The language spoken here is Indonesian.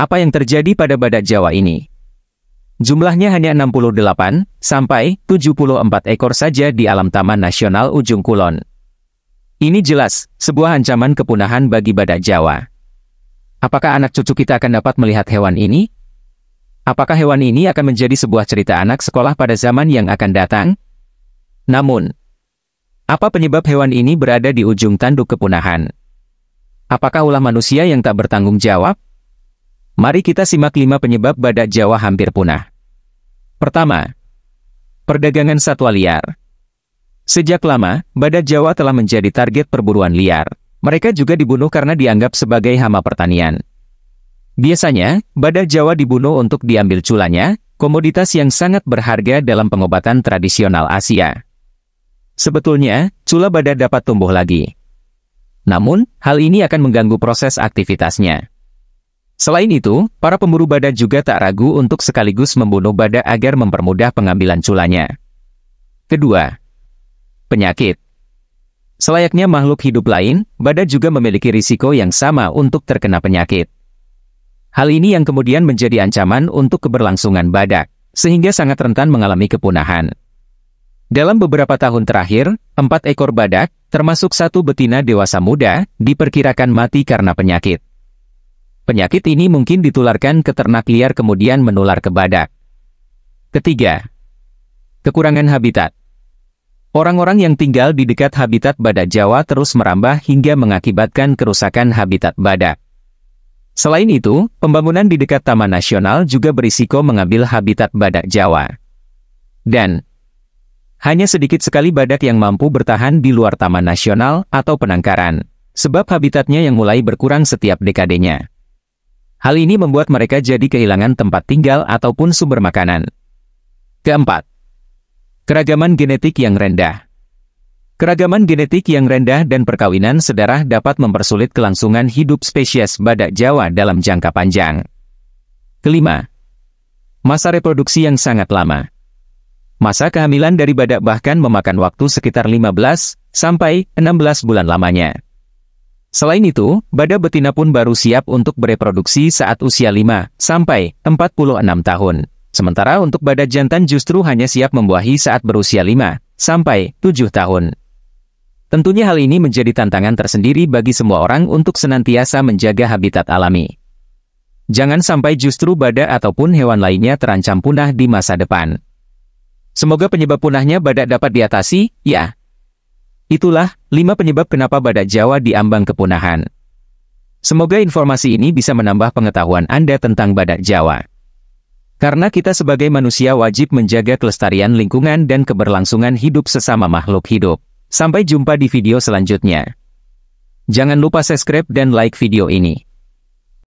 Apa yang terjadi pada badak Jawa ini? Jumlahnya hanya 68 sampai 74 ekor saja di alam Taman Nasional Ujung Kulon. Ini jelas sebuah ancaman kepunahan bagi badak Jawa. Apakah anak cucu kita akan dapat melihat hewan ini? Apakah hewan ini akan menjadi sebuah cerita anak sekolah pada zaman yang akan datang? Namun, apa penyebab hewan ini berada di ujung tanduk kepunahan? Apakah ulah manusia yang tak bertanggung jawab? Mari kita simak lima penyebab badak Jawa hampir punah. Pertama, perdagangan satwa liar. Sejak lama, badak Jawa telah menjadi target perburuan liar. Mereka juga dibunuh karena dianggap sebagai hama pertanian. Biasanya, badak Jawa dibunuh untuk diambil culanya, komoditas yang sangat berharga dalam pengobatan tradisional Asia. Sebetulnya, cula badak dapat tumbuh lagi. Namun, hal ini akan mengganggu proses aktivitasnya. Selain itu, para pemburu bada juga tak ragu untuk sekaligus membunuh bada agar mempermudah pengambilan culanya. Kedua, penyakit. Selayaknya makhluk hidup lain, bada juga memiliki risiko yang sama untuk terkena penyakit. Hal ini yang kemudian menjadi ancaman untuk keberlangsungan badak, sehingga sangat rentan mengalami kepunahan. Dalam beberapa tahun terakhir, empat ekor badak, termasuk satu betina dewasa muda, diperkirakan mati karena penyakit. Penyakit ini mungkin ditularkan ke ternak liar kemudian menular ke badak. Ketiga, kekurangan habitat. Orang-orang yang tinggal di dekat habitat badak Jawa terus merambah hingga mengakibatkan kerusakan habitat badak. Selain itu, pembangunan di dekat Taman Nasional juga berisiko mengambil habitat badak Jawa. Dan, hanya sedikit sekali badak yang mampu bertahan di luar Taman Nasional atau penangkaran, sebab habitatnya yang mulai berkurang setiap dekadenya. Hal ini membuat mereka jadi kehilangan tempat tinggal ataupun sumber makanan. Keempat, keragaman genetik yang rendah. Keragaman genetik yang rendah dan perkawinan sedarah dapat mempersulit kelangsungan hidup spesies badak Jawa dalam jangka panjang. Kelima, masa reproduksi yang sangat lama. Masa kehamilan dari badak bahkan memakan waktu sekitar 15 sampai 16 bulan lamanya. Selain itu, badak betina pun baru siap untuk bereproduksi saat usia 5 sampai 46 tahun. Sementara untuk badak jantan justru hanya siap membuahi saat berusia 5 sampai 7 tahun. Tentunya hal ini menjadi tantangan tersendiri bagi semua orang untuk senantiasa menjaga habitat alami. Jangan sampai justru badak ataupun hewan lainnya terancam punah di masa depan. Semoga penyebab punahnya badak dapat diatasi, ya, Itulah lima penyebab kenapa badak Jawa diambang kepunahan. Semoga informasi ini bisa menambah pengetahuan Anda tentang badak Jawa. Karena kita sebagai manusia wajib menjaga kelestarian lingkungan dan keberlangsungan hidup sesama makhluk hidup. Sampai jumpa di video selanjutnya. Jangan lupa subscribe dan like video ini.